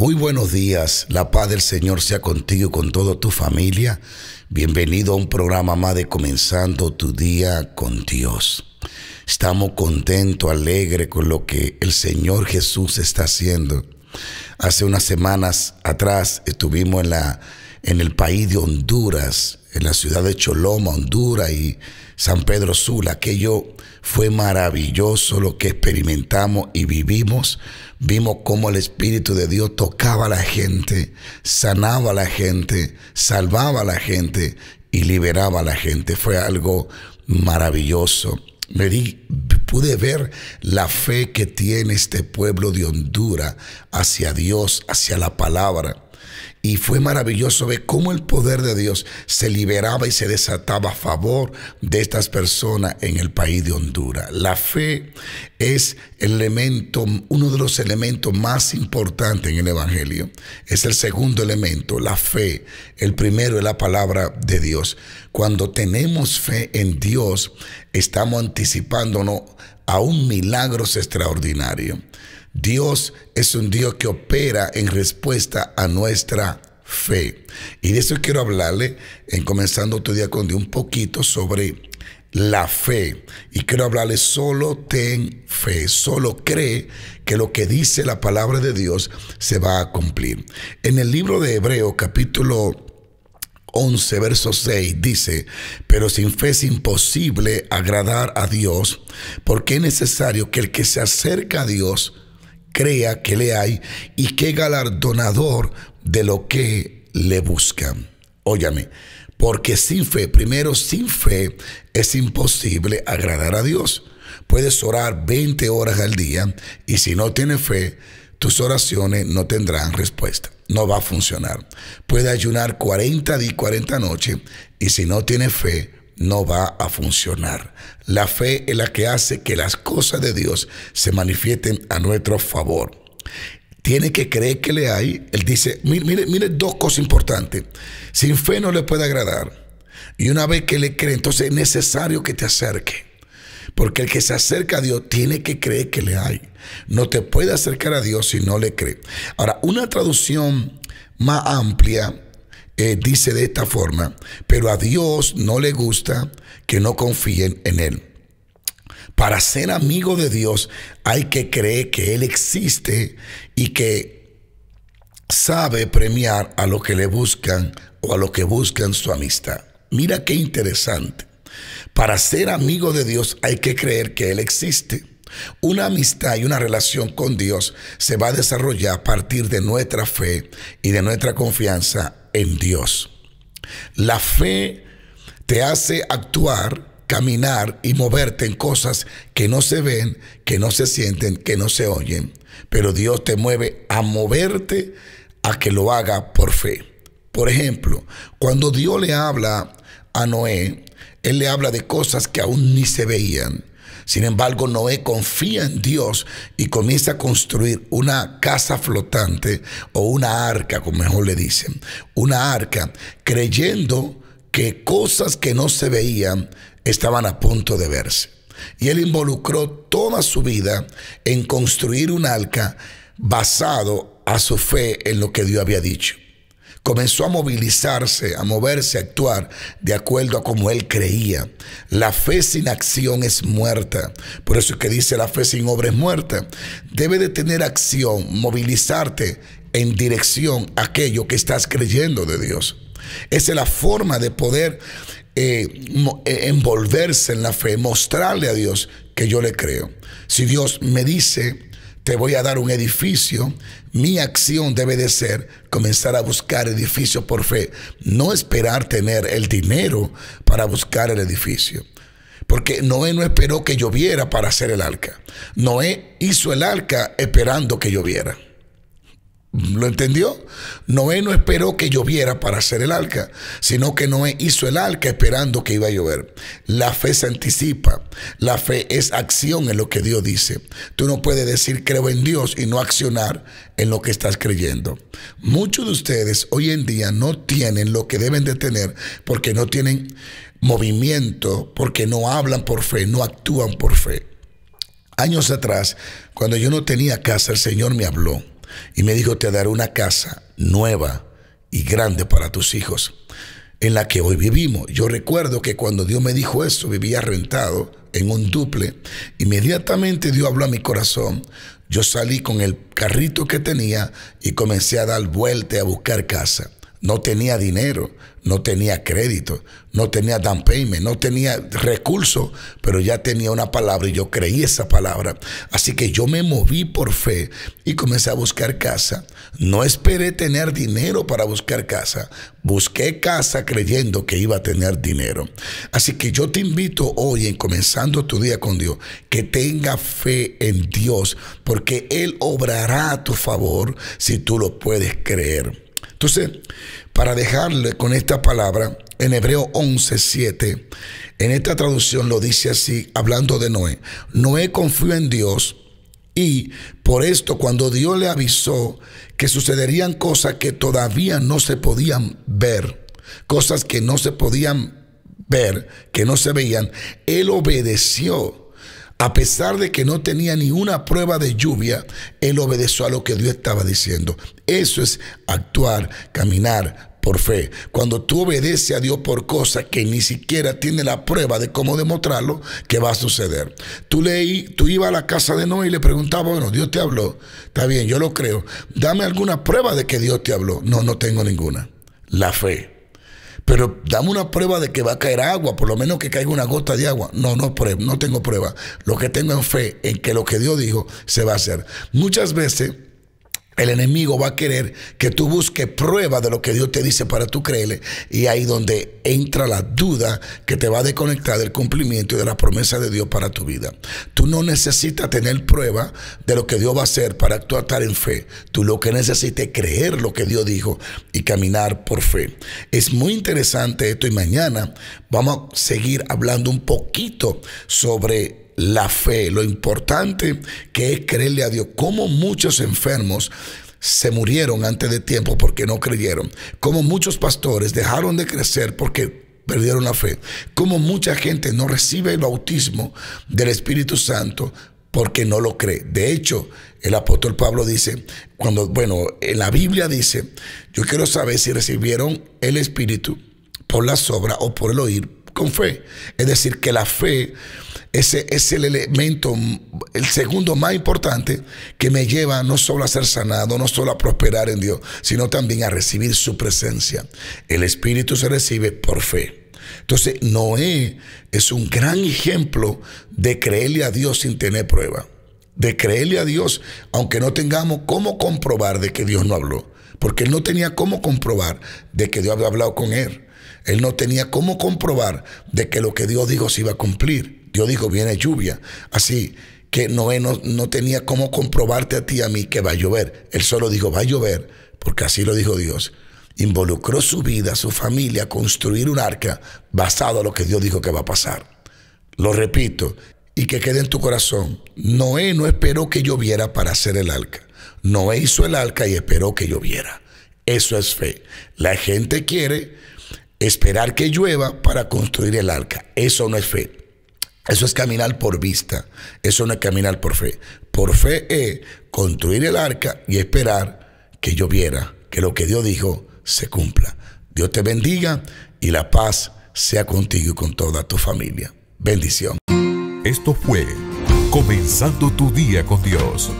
Muy buenos días, la paz del Señor sea contigo y con toda tu familia. Bienvenido a un programa más de Comenzando tu Día con Dios. Estamos contentos, alegres con lo que el Señor Jesús está haciendo. Hace unas semanas atrás estuvimos en la en el país de Honduras, en la ciudad de Choloma, Honduras y San Pedro Sula. Aquello fue maravilloso lo que experimentamos y vivimos. Vimos cómo el Espíritu de Dios tocaba a la gente, sanaba a la gente, salvaba a la gente y liberaba a la gente. Fue algo maravilloso. pude ver la fe que tiene este pueblo de Honduras hacia Dios, hacia la palabra y fue maravilloso ver cómo el poder de Dios se liberaba y se desataba a favor de estas personas en el país de Honduras. La fe es elemento, uno de los elementos más importantes en el Evangelio. Es el segundo elemento, la fe. El primero es la palabra de Dios. Cuando tenemos fe en Dios, estamos anticipándonos a un milagro extraordinario. Dios es un Dios que opera en respuesta a nuestra fe. Y de eso quiero hablarle, en comenzando tu día con Dios, un poquito sobre la fe. Y quiero hablarle, solo ten fe, solo cree que lo que dice la palabra de Dios se va a cumplir. En el libro de Hebreo, capítulo 11, verso 6 dice, pero sin fe es imposible agradar a Dios, porque es necesario que el que se acerca a Dios crea que le hay y que galardonador de lo que le buscan. Óyame, porque sin fe, primero sin fe es imposible agradar a Dios. Puedes orar 20 horas al día y si no tienes fe, tus oraciones no tendrán respuesta. No va a funcionar. Puedes ayunar 40 días y 40 noches y si no tienes fe, no va a funcionar. La fe es la que hace que las cosas de Dios se manifiesten a nuestro favor. Tiene que creer que le hay. Él dice, mire, mire, dos cosas importantes. Sin fe no le puede agradar. Y una vez que le cree, entonces es necesario que te acerque. Porque el que se acerca a Dios tiene que creer que le hay. No te puede acercar a Dios si no le cree. Ahora, una traducción más amplia eh, dice de esta forma, pero a Dios no le gusta que no confíen en Él. Para ser amigo de Dios hay que creer que Él existe y que sabe premiar a lo que le buscan o a lo que buscan su amistad. Mira qué interesante. Para ser amigo de Dios hay que creer que Él existe una amistad y una relación con Dios se va a desarrollar a partir de nuestra fe y de nuestra confianza en Dios. La fe te hace actuar, caminar y moverte en cosas que no se ven, que no se sienten, que no se oyen. Pero Dios te mueve a moverte a que lo haga por fe. Por ejemplo, cuando Dios le habla a Noé, Él le habla de cosas que aún ni se veían sin embargo, Noé confía en Dios y comienza a construir una casa flotante o una arca, como mejor le dicen, una arca, creyendo que cosas que no se veían estaban a punto de verse. Y él involucró toda su vida en construir un arca basado a su fe en lo que Dios había dicho comenzó a movilizarse, a moverse, a actuar de acuerdo a como él creía. La fe sin acción es muerta. Por eso es que dice la fe sin obra es muerta. Debe de tener acción, movilizarte en dirección a aquello que estás creyendo de Dios. Esa es la forma de poder eh, eh, envolverse en la fe, mostrarle a Dios que yo le creo. Si Dios me dice te voy a dar un edificio, mi acción debe de ser comenzar a buscar edificio por fe, no esperar tener el dinero para buscar el edificio. Porque Noé no esperó que lloviera para hacer el arca. Noé hizo el arca esperando que lloviera. ¿Lo entendió? Noé no esperó que lloviera para hacer el arca, sino que Noé hizo el arca esperando que iba a llover. La fe se anticipa, la fe es acción en lo que Dios dice. Tú no puedes decir creo en Dios y no accionar en lo que estás creyendo. Muchos de ustedes hoy en día no tienen lo que deben de tener porque no tienen movimiento, porque no hablan por fe, no actúan por fe. Años atrás, cuando yo no tenía casa, el Señor me habló y me dijo, te daré una casa nueva y grande para tus hijos, en la que hoy vivimos. Yo recuerdo que cuando Dios me dijo eso, vivía rentado en un duple. Inmediatamente Dios habló a mi corazón. Yo salí con el carrito que tenía y comencé a dar vuelta a buscar casa. No tenía dinero, no tenía crédito, no tenía down payment, no tenía recursos, pero ya tenía una palabra y yo creí esa palabra. Así que yo me moví por fe y comencé a buscar casa. No esperé tener dinero para buscar casa. Busqué casa creyendo que iba a tener dinero. Así que yo te invito hoy, en comenzando tu día con Dios, que tenga fe en Dios, porque Él obrará a tu favor si tú lo puedes creer. Entonces, para dejarle con esta palabra, en Hebreo 11, 7, en esta traducción lo dice así, hablando de Noé. Noé confió en Dios y por esto cuando Dios le avisó que sucederían cosas que todavía no se podían ver, cosas que no se podían ver, que no se veían, él obedeció a pesar de que no tenía ni una prueba de lluvia, él obedeció a lo que Dios estaba diciendo. Eso es actuar, caminar por fe. Cuando tú obedeces a Dios por cosas que ni siquiera tiene la prueba de cómo demostrarlo, ¿qué va a suceder? Tú leí, tú ibas a la casa de Noé y le preguntaba, bueno, Dios te habló. Está bien, yo lo creo. Dame alguna prueba de que Dios te habló. No, no tengo ninguna. La fe pero dame una prueba de que va a caer agua, por lo menos que caiga una gota de agua. No, no, no tengo prueba. Lo que tengo es fe en que lo que Dios dijo se va a hacer. Muchas veces el enemigo va a querer que tú busques prueba de lo que Dios te dice para tú creerle. Y ahí donde entra la duda que te va a desconectar del cumplimiento y de la promesa de Dios para tu vida. Tú no necesitas tener prueba de lo que Dios va a hacer para actuar en fe. Tú lo que necesitas es creer lo que Dios dijo y caminar por fe. Es muy interesante esto y mañana vamos a seguir hablando un poquito sobre la fe, lo importante que es creerle a Dios, como muchos enfermos se murieron antes de tiempo porque no creyeron, como muchos pastores dejaron de crecer porque perdieron la fe, como mucha gente no recibe el bautismo del Espíritu Santo porque no lo cree. De hecho, el apóstol Pablo dice, cuando, bueno, en la Biblia dice, yo quiero saber si recibieron el Espíritu por la sobra o por el oír con fe. Es decir, que la fe ese es el elemento, el segundo más importante que me lleva no solo a ser sanado, no solo a prosperar en Dios, sino también a recibir su presencia. El Espíritu se recibe por fe. Entonces, Noé es un gran ejemplo de creerle a Dios sin tener prueba, de creerle a Dios aunque no tengamos cómo comprobar de que Dios no habló, porque él no tenía cómo comprobar de que Dios había hablado con él. Él no tenía cómo comprobar de que lo que Dios dijo se iba a cumplir. Dios dijo, viene lluvia. Así que Noé no, tenía cómo comprobarte a ti y a mí que va a llover. Él solo dijo, va a llover, porque así lo dijo Dios. Involucró su vida, su familia, a construir un arca basado a lo que Dios dijo que va a pasar. Lo repito, y que quede en tu corazón. Noé no esperó que lloviera para hacer el arca. Noé hizo el arca y esperó que lloviera. Eso es fe. La gente quiere esperar que llueva para construir el arca. Eso no es fe. Eso es caminar por vista, eso no es caminar por fe. Por fe es construir el arca y esperar que yo viera que lo que Dios dijo se cumpla. Dios te bendiga y la paz sea contigo y con toda tu familia. Bendición. Esto fue Comenzando tu día con Dios.